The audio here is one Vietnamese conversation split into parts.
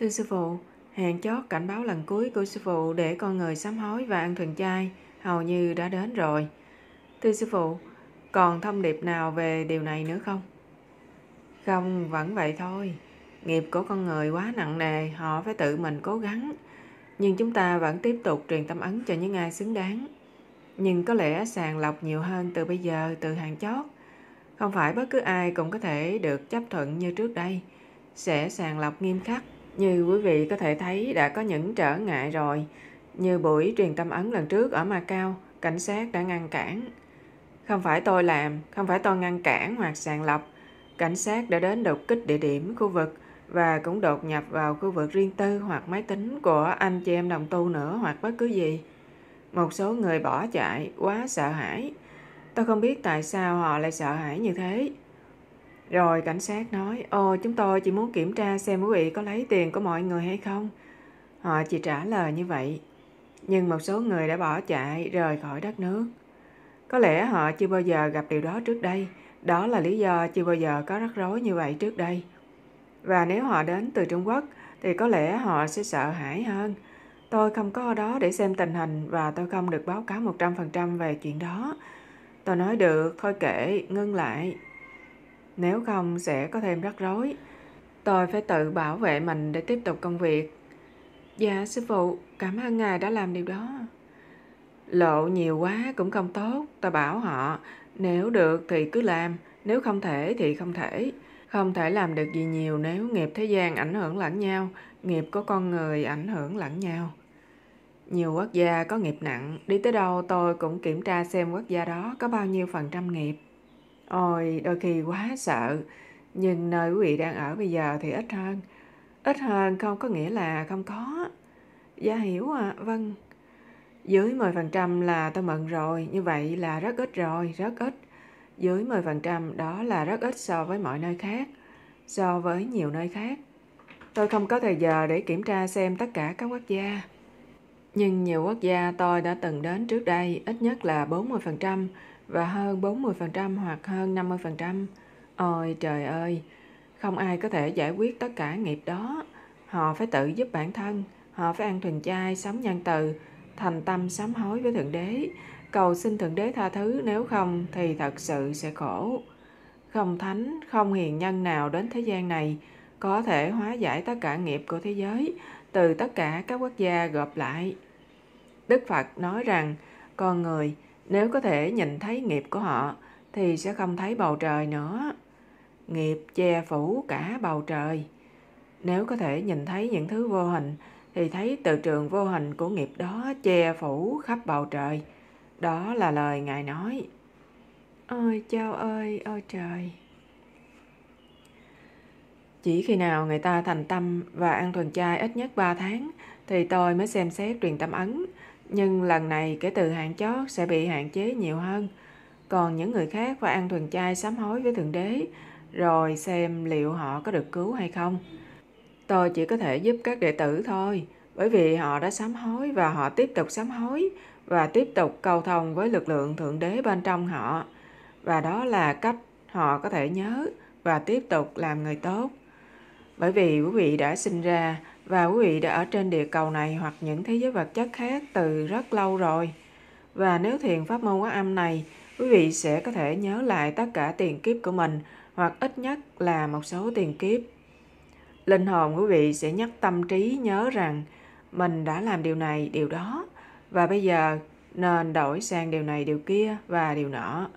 Thưa sư phụ, Hạn chót cảnh báo lần cuối của sư phụ để con người sám hối và ăn thuần chay hầu như đã đến rồi. Thưa sư phụ, còn thông điệp nào về điều này nữa không? Không, vẫn vậy thôi. Nghiệp của con người quá nặng nề, họ phải tự mình cố gắng. Nhưng chúng ta vẫn tiếp tục truyền tâm ấn cho những ai xứng đáng. Nhưng có lẽ sàng lọc nhiều hơn từ bây giờ, từ hàng chót. Không phải bất cứ ai cũng có thể được chấp thuận như trước đây. Sẽ sàng lọc nghiêm khắc như quý vị có thể thấy đã có những trở ngại rồi, như buổi truyền tâm ấn lần trước ở Macau, cảnh sát đã ngăn cản. Không phải tôi làm, không phải tôi ngăn cản hoặc sàng lọc. Cảnh sát đã đến đột kích địa điểm, khu vực và cũng đột nhập vào khu vực riêng tư hoặc máy tính của anh chị em đồng tu nữa hoặc bất cứ gì. Một số người bỏ chạy, quá sợ hãi. Tôi không biết tại sao họ lại sợ hãi như thế. Rồi cảnh sát nói, ồ ờ, chúng tôi chỉ muốn kiểm tra xem quý vị có lấy tiền của mọi người hay không. Họ ờ, chỉ trả lời như vậy. Nhưng một số người đã bỏ chạy, rời khỏi đất nước. Có lẽ họ chưa bao giờ gặp điều đó trước đây. Đó là lý do chưa bao giờ có rắc rối như vậy trước đây. Và nếu họ đến từ Trung Quốc, thì có lẽ họ sẽ sợ hãi hơn. Tôi không có ở đó để xem tình hình và tôi không được báo cáo 100% về chuyện đó. Tôi nói được, thôi kể, ngưng lại, nếu không sẽ có thêm rắc rối. Tôi phải tự bảo vệ mình để tiếp tục công việc. Dạ sư phụ, cảm ơn ngài đã làm điều đó. Lộ nhiều quá cũng không tốt, tôi bảo họ, nếu được thì cứ làm, nếu không thể thì không thể. Không thể làm được gì nhiều nếu nghiệp thế gian ảnh hưởng lẫn nhau, nghiệp của con người ảnh hưởng lẫn nhau. Nhiều quốc gia có nghiệp nặng, đi tới đâu tôi cũng kiểm tra xem quốc gia đó có bao nhiêu phần trăm nghiệp. Ôi, đôi khi quá sợ. Nhưng nơi quý vị đang ở bây giờ thì ít hơn. Ít hơn không có nghĩa là không có. Dạ hiểu ạ, à, vâng. Dưới 10% là tôi mận rồi, như vậy là rất ít rồi, rất ít. Dưới 10% đó là rất ít so với mọi nơi khác, so với nhiều nơi khác. Tôi không có thời giờ để kiểm tra xem tất cả các quốc gia. Nhưng nhiều quốc gia tôi đã từng đến trước đây ít nhất là 40%, và hơn 40% hoặc hơn 50%. Ôi trời ơi, không ai có thể giải quyết tất cả nghiệp đó. Họ phải tự giúp bản thân, họ phải ăn thuần chay, sống nhân từ, thành tâm sám hối với Thượng Đế, cầu xin Thượng Đế tha thứ nếu không thì thật sự sẽ khổ. Không thánh, không hiền nhân nào đến thế gian này có thể hóa giải tất cả nghiệp của thế giới từ tất cả các quốc gia gộp lại. Đức Phật nói rằng con người nếu có thể nhìn thấy nghiệp của họ thì sẽ không thấy bầu trời nữa. Nghiệp che phủ cả bầu trời. Nếu có thể nhìn thấy những thứ vô hình thì thấy từ trường vô hình của nghiệp đó che phủ khắp bầu trời. Đó là lời Ngài nói. Ôi chao ơi, ôi trời! Chỉ khi nào người ta thành tâm và ăn thuần chay ít nhất 3 tháng thì tôi mới xem xét truyền tâm ấn nhưng lần này kể từ hạn chót sẽ bị hạn chế nhiều hơn. Còn những người khác phải ăn thuần chay sám hối với Thượng Đế, rồi xem liệu họ có được cứu hay không. Tôi chỉ có thể giúp các đệ tử thôi, bởi vì họ đã sám hối và họ tiếp tục sám hối và tiếp tục cầu thông với lực lượng Thượng Đế bên trong họ. Và đó là cách họ có thể nhớ và tiếp tục làm người tốt. Bởi vì quý vị đã sinh ra và quý vị đã ở trên địa cầu này hoặc những thế giới vật chất khác từ rất lâu rồi. Và nếu thiền pháp môn quá âm này, quý vị sẽ có thể nhớ lại tất cả tiền kiếp của mình hoặc ít nhất là một số tiền kiếp. Linh hồn quý vị sẽ nhắc tâm trí nhớ rằng mình đã làm điều này, điều đó và bây giờ nên đổi sang điều này, điều kia và điều nọ.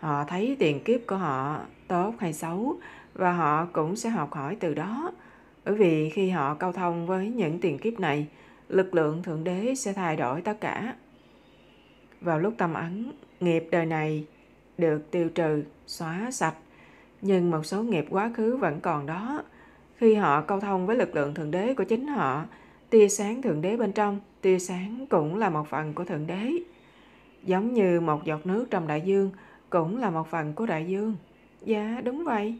Họ thấy tiền kiếp của họ tốt hay xấu và họ cũng sẽ học hỏi từ đó bởi vì khi họ câu thông với những tiền kiếp này, lực lượng Thượng Đế sẽ thay đổi tất cả. Vào lúc tâm ấn, nghiệp đời này được tiêu trừ, xóa sạch, nhưng một số nghiệp quá khứ vẫn còn đó. Khi họ câu thông với lực lượng Thượng Đế của chính họ, tia sáng Thượng Đế bên trong, tia sáng cũng là một phần của Thượng Đế. Giống như một giọt nước trong đại dương, cũng là một phần của đại dương. Dạ, đúng vậy.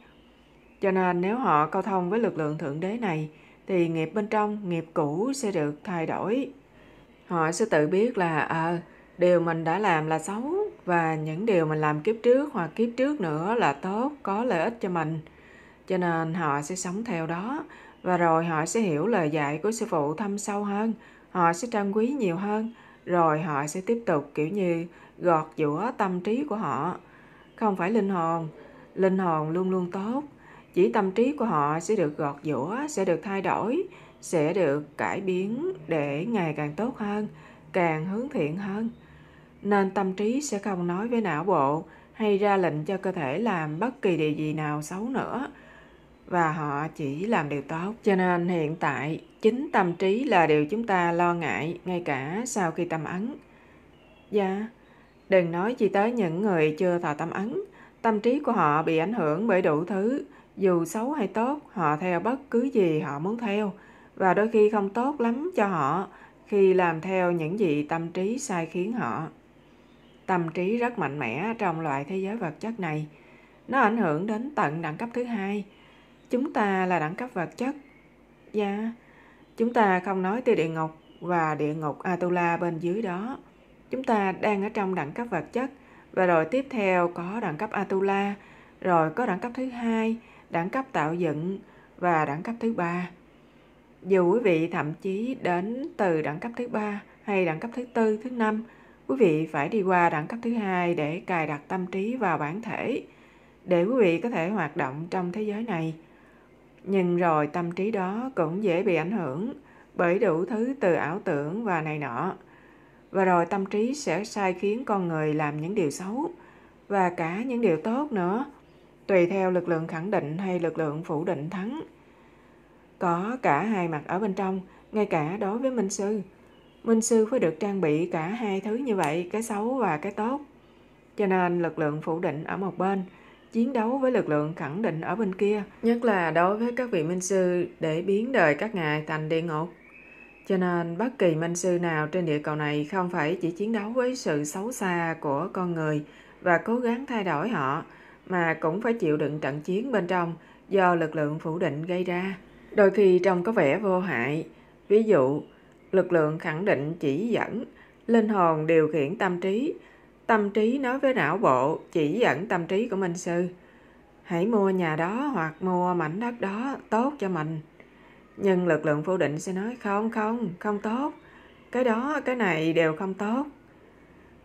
Cho nên nếu họ câu thông với lực lượng Thượng Đế này, thì nghiệp bên trong, nghiệp cũ sẽ được thay đổi. Họ sẽ tự biết là à, điều mình đã làm là xấu và những điều mình làm kiếp trước hoặc kiếp trước nữa là tốt, có lợi ích cho mình. Cho nên họ sẽ sống theo đó và rồi họ sẽ hiểu lời dạy của sư phụ thâm sâu hơn, họ sẽ trân quý nhiều hơn, rồi họ sẽ tiếp tục kiểu như gọt giũa tâm trí của họ. Không phải linh hồn, linh hồn luôn luôn tốt, chỉ tâm trí của họ sẽ được gọt giũa, sẽ được thay đổi, sẽ được cải biến để ngày càng tốt hơn, càng hướng thiện hơn. Nên tâm trí sẽ không nói với não bộ hay ra lệnh cho cơ thể làm bất kỳ điều gì nào xấu nữa và họ chỉ làm điều tốt. Cho nên hiện tại chính tâm trí là điều chúng ta lo ngại ngay cả sau khi tâm ấn. Dạ, đừng nói chỉ tới những người chưa thọ tâm ấn, tâm trí của họ bị ảnh hưởng bởi đủ thứ, dù xấu hay tốt họ theo bất cứ gì họ muốn theo và đôi khi không tốt lắm cho họ khi làm theo những gì tâm trí sai khiến họ tâm trí rất mạnh mẽ trong loại thế giới vật chất này nó ảnh hưởng đến tận đẳng cấp thứ hai chúng ta là đẳng cấp vật chất dạ chúng ta không nói tới địa ngục và địa ngục atula bên dưới đó chúng ta đang ở trong đẳng cấp vật chất và rồi tiếp theo có đẳng cấp atula rồi có đẳng cấp thứ hai đẳng cấp tạo dựng và đẳng cấp thứ ba. Dù quý vị thậm chí đến từ đẳng cấp thứ ba hay đẳng cấp thứ tư, thứ năm, quý vị phải đi qua đẳng cấp thứ hai để cài đặt tâm trí vào bản thể để quý vị có thể hoạt động trong thế giới này. Nhưng rồi tâm trí đó cũng dễ bị ảnh hưởng bởi đủ thứ từ ảo tưởng và này nọ. Và rồi tâm trí sẽ sai khiến con người làm những điều xấu và cả những điều tốt nữa tùy theo lực lượng khẳng định hay lực lượng phủ định thắng. Có cả hai mặt ở bên trong, ngay cả đối với Minh Sư. Minh Sư phải được trang bị cả hai thứ như vậy, cái xấu và cái tốt. Cho nên lực lượng phủ định ở một bên, chiến đấu với lực lượng khẳng định ở bên kia, nhất là đối với các vị Minh Sư để biến đời các ngài thành địa ngục. Cho nên bất kỳ minh sư nào trên địa cầu này không phải chỉ chiến đấu với sự xấu xa của con người và cố gắng thay đổi họ, mà cũng phải chịu đựng trận chiến bên trong do lực lượng phủ định gây ra. Đôi khi trông có vẻ vô hại. Ví dụ, lực lượng khẳng định chỉ dẫn, linh hồn điều khiển tâm trí, tâm trí nói với não bộ chỉ dẫn tâm trí của Minh Sư. Hãy mua nhà đó hoặc mua mảnh đất đó tốt cho mình. Nhưng lực lượng phủ định sẽ nói không không, không tốt. Cái đó, cái này đều không tốt.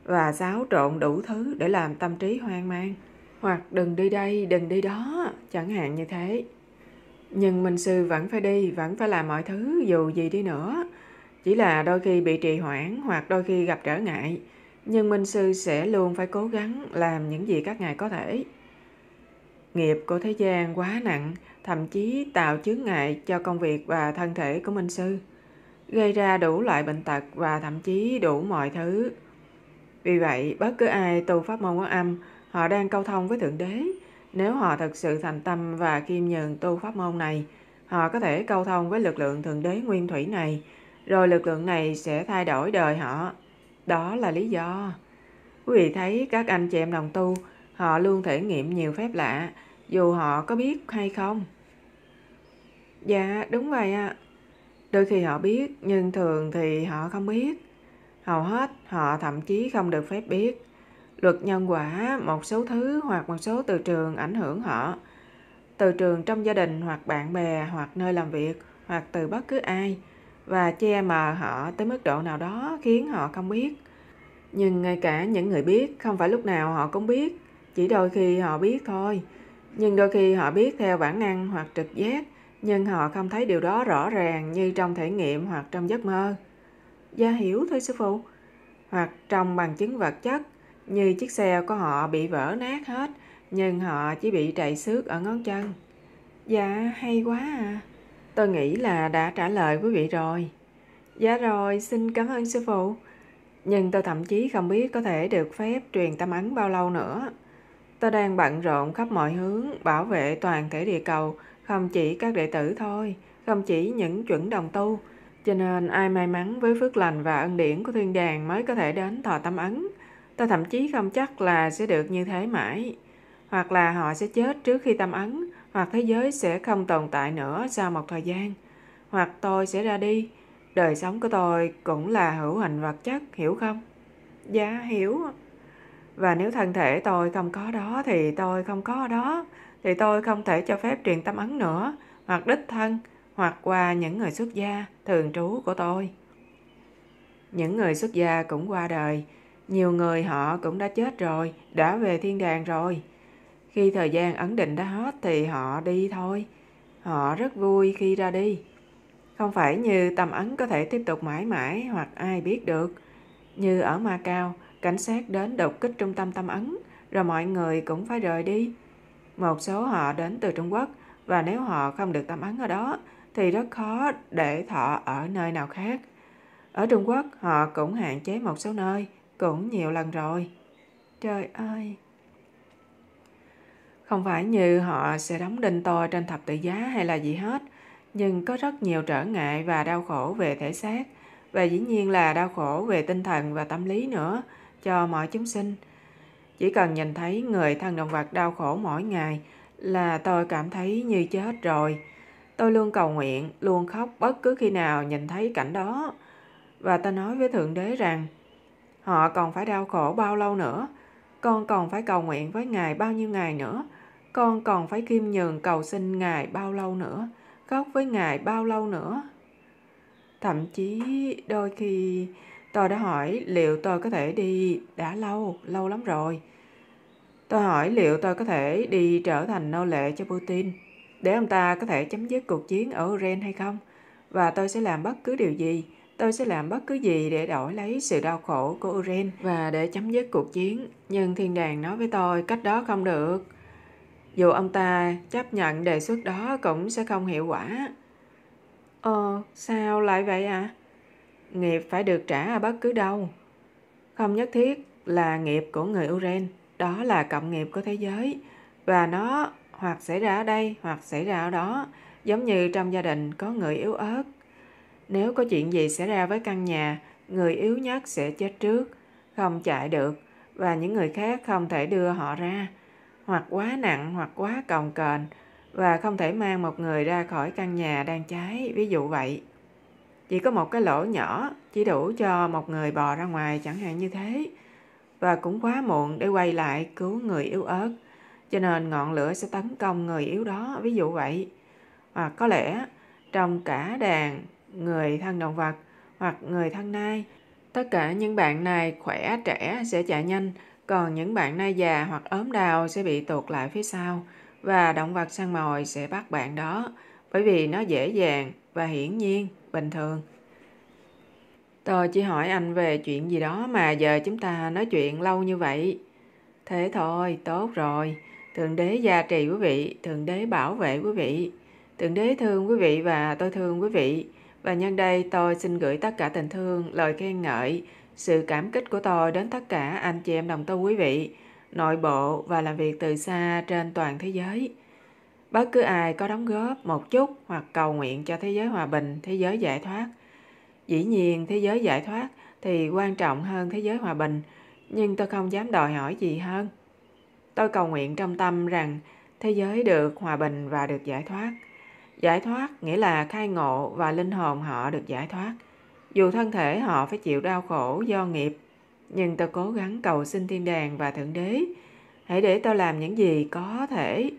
Và xáo trộn đủ thứ để làm tâm trí hoang mang hoặc đừng đi đây đừng đi đó chẳng hạn như thế nhưng minh sư vẫn phải đi vẫn phải làm mọi thứ dù gì đi nữa chỉ là đôi khi bị trì hoãn hoặc đôi khi gặp trở ngại nhưng minh sư sẽ luôn phải cố gắng làm những gì các ngài có thể nghiệp của thế gian quá nặng thậm chí tạo chướng ngại cho công việc và thân thể của minh sư gây ra đủ loại bệnh tật và thậm chí đủ mọi thứ vì vậy bất cứ ai tu pháp môn quán âm Họ đang câu thông với Thượng Đế. Nếu họ thật sự thành tâm và kiêm nhường tu pháp môn này, họ có thể câu thông với lực lượng Thượng Đế Nguyên Thủy này, rồi lực lượng này sẽ thay đổi đời họ. Đó là lý do. Quý vị thấy các anh chị em đồng tu, họ luôn thể nghiệm nhiều phép lạ, dù họ có biết hay không. Dạ, đúng vậy ạ. Đôi khi họ biết, nhưng thường thì họ không biết. Hầu hết họ thậm chí không được phép biết luật nhân quả một số thứ hoặc một số từ trường ảnh hưởng họ từ trường trong gia đình hoặc bạn bè hoặc nơi làm việc hoặc từ bất cứ ai và che mờ họ tới mức độ nào đó khiến họ không biết nhưng ngay cả những người biết không phải lúc nào họ cũng biết chỉ đôi khi họ biết thôi nhưng đôi khi họ biết theo bản năng hoặc trực giác nhưng họ không thấy điều đó rõ ràng như trong thể nghiệm hoặc trong giấc mơ gia hiểu thôi sư phụ hoặc trong bằng chứng vật chất như chiếc xe của họ bị vỡ nát hết, nhưng họ chỉ bị trầy xước ở ngón chân. Dạ, hay quá à. Tôi nghĩ là đã trả lời quý vị rồi. Dạ rồi, xin cảm ơn sư phụ. Nhưng tôi thậm chí không biết có thể được phép truyền tâm ấn bao lâu nữa. Tôi đang bận rộn khắp mọi hướng bảo vệ toàn thể địa cầu, không chỉ các đệ tử thôi, không chỉ những chuẩn đồng tu. Cho nên ai may mắn với phước lành và ân điển của thiên đàng mới có thể đến thọ tâm ấn tôi thậm chí không chắc là sẽ được như thế mãi hoặc là họ sẽ chết trước khi tâm ấn hoặc thế giới sẽ không tồn tại nữa sau một thời gian hoặc tôi sẽ ra đi đời sống của tôi cũng là hữu hình vật chất hiểu không dạ hiểu và nếu thân thể tôi không có đó thì tôi không có đó thì tôi không thể cho phép truyền tâm ấn nữa hoặc đích thân hoặc qua những người xuất gia thường trú của tôi những người xuất gia cũng qua đời nhiều người họ cũng đã chết rồi đã về thiên đàng rồi khi thời gian ấn định đã hết thì họ đi thôi họ rất vui khi ra đi không phải như tâm ấn có thể tiếp tục mãi mãi hoặc ai biết được như ở ma cao cảnh sát đến đột kích trung tâm tâm ấn rồi mọi người cũng phải rời đi một số họ đến từ trung quốc và nếu họ không được tâm ấn ở đó thì rất khó để thọ ở nơi nào khác ở trung quốc họ cũng hạn chế một số nơi cũng nhiều lần rồi trời ơi không phải như họ sẽ đóng đinh tôi trên thập tự giá hay là gì hết nhưng có rất nhiều trở ngại và đau khổ về thể xác và dĩ nhiên là đau khổ về tinh thần và tâm lý nữa cho mọi chúng sinh chỉ cần nhìn thấy người thân động vật đau khổ mỗi ngày là tôi cảm thấy như chết rồi tôi luôn cầu nguyện luôn khóc bất cứ khi nào nhìn thấy cảnh đó và ta nói với thượng đế rằng họ còn phải đau khổ bao lâu nữa con còn phải cầu nguyện với ngài bao nhiêu ngày nữa con còn phải khiêm nhường cầu xin ngài bao lâu nữa khóc với ngài bao lâu nữa thậm chí đôi khi tôi đã hỏi liệu tôi có thể đi đã lâu lâu lắm rồi tôi hỏi liệu tôi có thể đi trở thành nô lệ cho putin để ông ta có thể chấm dứt cuộc chiến ở Ukraine hay không và tôi sẽ làm bất cứ điều gì Tôi sẽ làm bất cứ gì để đổi lấy sự đau khổ của Uren và để chấm dứt cuộc chiến. Nhưng thiên đàng nói với tôi cách đó không được. Dù ông ta chấp nhận đề xuất đó cũng sẽ không hiệu quả. Ờ, sao lại vậy ạ? À? Nghiệp phải được trả ở bất cứ đâu. Không nhất thiết là nghiệp của người Uren. Đó là cộng nghiệp của thế giới. Và nó hoặc xảy ra ở đây hoặc xảy ra ở đó. Giống như trong gia đình có người yếu ớt nếu có chuyện gì xảy ra với căn nhà, người yếu nhất sẽ chết trước, không chạy được và những người khác không thể đưa họ ra, hoặc quá nặng hoặc quá cồng kềnh và không thể mang một người ra khỏi căn nhà đang cháy, ví dụ vậy. Chỉ có một cái lỗ nhỏ chỉ đủ cho một người bò ra ngoài chẳng hạn như thế và cũng quá muộn để quay lại cứu người yếu ớt cho nên ngọn lửa sẽ tấn công người yếu đó ví dụ vậy hoặc có lẽ trong cả đàn người thân động vật hoặc người thân nai. Tất cả những bạn này khỏe trẻ sẽ chạy nhanh, còn những bạn nai già hoặc ốm đau sẽ bị tụt lại phía sau và động vật săn mồi sẽ bắt bạn đó bởi vì nó dễ dàng và hiển nhiên, bình thường. Tôi chỉ hỏi anh về chuyện gì đó mà giờ chúng ta nói chuyện lâu như vậy. Thế thôi, tốt rồi. Thượng đế gia trì quý vị, thượng đế bảo vệ quý vị. Thượng đế thương quý vị và tôi thương quý vị. Và nhân đây tôi xin gửi tất cả tình thương, lời khen ngợi, sự cảm kích của tôi đến tất cả anh chị em đồng tu quý vị, nội bộ và làm việc từ xa trên toàn thế giới. Bất cứ ai có đóng góp một chút hoặc cầu nguyện cho thế giới hòa bình, thế giới giải thoát. Dĩ nhiên thế giới giải thoát thì quan trọng hơn thế giới hòa bình, nhưng tôi không dám đòi hỏi gì hơn. Tôi cầu nguyện trong tâm rằng thế giới được hòa bình và được giải thoát. Giải thoát nghĩa là khai ngộ và linh hồn họ được giải thoát. Dù thân thể họ phải chịu đau khổ do nghiệp, nhưng tôi cố gắng cầu xin thiên đàng và thượng đế. Hãy để tôi làm những gì có thể,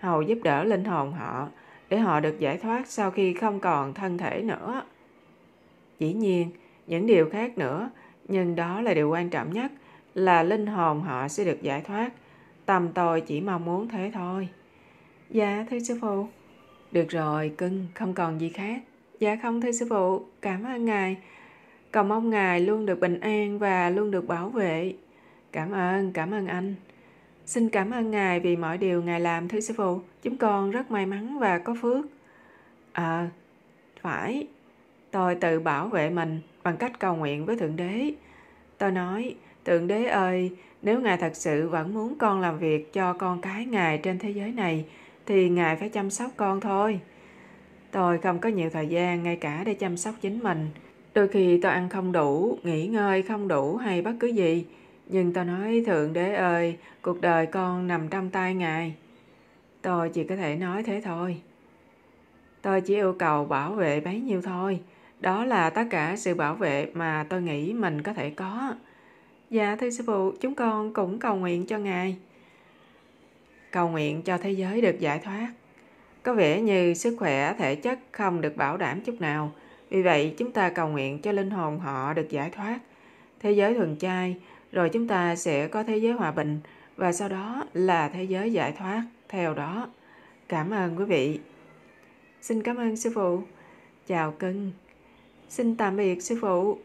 hầu giúp đỡ linh hồn họ, để họ được giải thoát sau khi không còn thân thể nữa. Dĩ nhiên, những điều khác nữa, nhưng đó là điều quan trọng nhất, là linh hồn họ sẽ được giải thoát. Tầm tôi chỉ mong muốn thế thôi. Dạ, thưa sư phụ. Được rồi, cưng, không còn gì khác. Dạ không thưa sư phụ, cảm ơn ngài. Cầu mong ngài luôn được bình an và luôn được bảo vệ. Cảm ơn, cảm ơn anh. Xin cảm ơn ngài vì mọi điều ngài làm thưa sư phụ. Chúng con rất may mắn và có phước. Ờ, à, phải. Tôi tự bảo vệ mình bằng cách cầu nguyện với Thượng Đế. Tôi nói, Thượng Đế ơi, nếu Ngài thật sự vẫn muốn con làm việc cho con cái Ngài trên thế giới này, thì ngài phải chăm sóc con thôi tôi không có nhiều thời gian ngay cả để chăm sóc chính mình đôi khi tôi ăn không đủ nghỉ ngơi không đủ hay bất cứ gì nhưng tôi nói thượng đế ơi cuộc đời con nằm trong tay ngài tôi chỉ có thể nói thế thôi tôi chỉ yêu cầu bảo vệ bấy nhiêu thôi đó là tất cả sự bảo vệ mà tôi nghĩ mình có thể có dạ thưa sư phụ chúng con cũng cầu nguyện cho ngài cầu nguyện cho thế giới được giải thoát. Có vẻ như sức khỏe thể chất không được bảo đảm chút nào, vì vậy chúng ta cầu nguyện cho linh hồn họ được giải thoát. Thế giới thuần chay, rồi chúng ta sẽ có thế giới hòa bình và sau đó là thế giới giải thoát theo đó. Cảm ơn quý vị. Xin cảm ơn sư phụ. Chào cưng. Xin tạm biệt sư phụ.